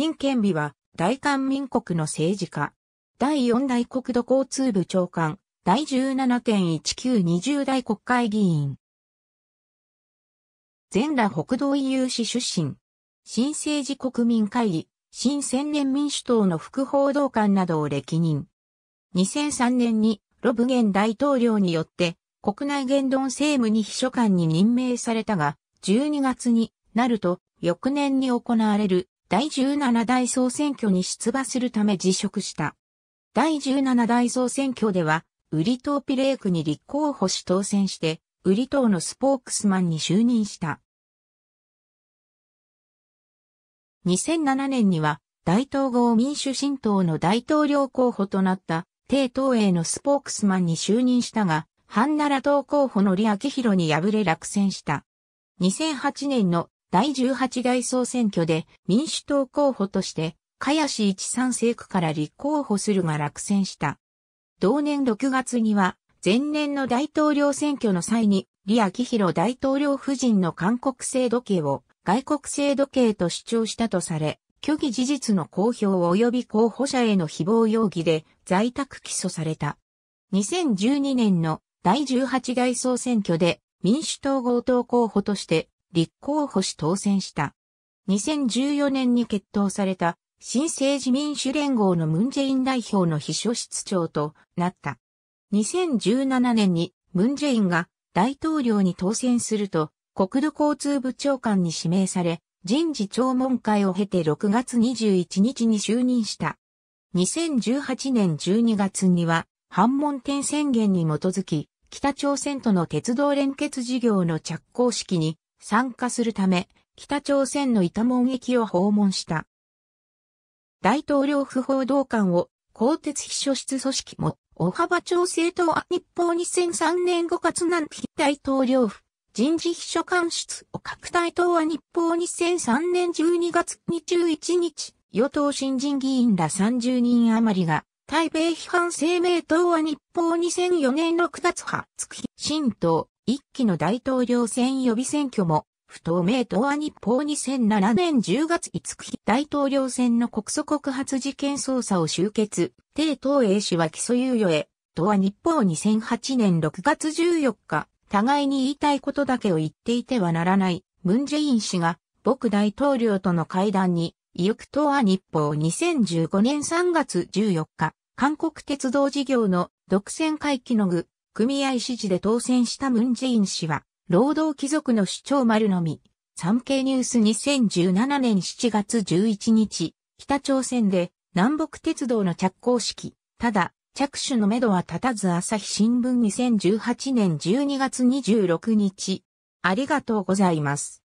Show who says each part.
Speaker 1: 金賢美は大韓民国の政治家。第4大国土交通部長官、第17.1920代国会議員。全羅北道医有志出身。新政治国民会議、新千年民主党の副報道官などを歴任。2003年にロブゲン大統領によって国内言論政務に秘書官に任命されたが、12月になると翌年に行われる第17代総選挙に出馬するため辞職した。第17代総選挙では、ウリ島ピレークに立候補し当選して、ウリ島のスポークスマンに就任した。2007年には、大統合民主新党の大統領候補となった、帝党営のスポークスマンに就任したが、ハンナラ党候補の李明宏に敗れ落選した。2008年の第18代総選挙で民主党候補として、茅し一三世区から立候補するが落選した。同年6月には、前年の大統領選挙の際に、李昭弘大統領夫人の韓国制度計を外国制度計と主張したとされ、虚偽事実の公表及び候補者への誹謗容疑で在宅起訴された。2012年の第18代総選挙で民主党強盗候補として立候補し当選した。2014年に決闘された新政治民主連合のムンジェイン代表の秘書室長となった。2017年にムンジェインが大統領に当選すると国土交通部長官に指名され、人事聴聞会を経て6月21日に就任した。2018年12月には、反問天宣言に基づき、北朝鮮との鉄道連結事業の着工式に参加するため、北朝鮮の板門駅を訪問した。大統領府報道官を鋼鉄秘書室組織も、大幅調整党は日報2003年5月南非大統領府人事秘書官室を各大党は日報2003年12月21日、与党新人議員ら30人余りが、台北批判声明党は日報2004年6月20日、新党、一期の大統領選予備選挙も、不透明東亜日報2007年10月5日大統領選の国訴告発事件捜査を終結、帝東英氏は起訴猶予へ、東亜日報2008年6月14日、互いに言いたいことだけを言っていてはならない、ムンジェイン氏が、僕大統領との会談に、行く東亜日報2015年3月14日、韓国鉄道事業の独占回帰の具、組合支持で当選したムンジイン氏は、労働貴族の主張丸のみ、産経ニュース2017年7月11日、北朝鮮で南北鉄道の着工式、ただ、着手の目処は立たず朝日新聞2018年12月26日。ありがとうございます。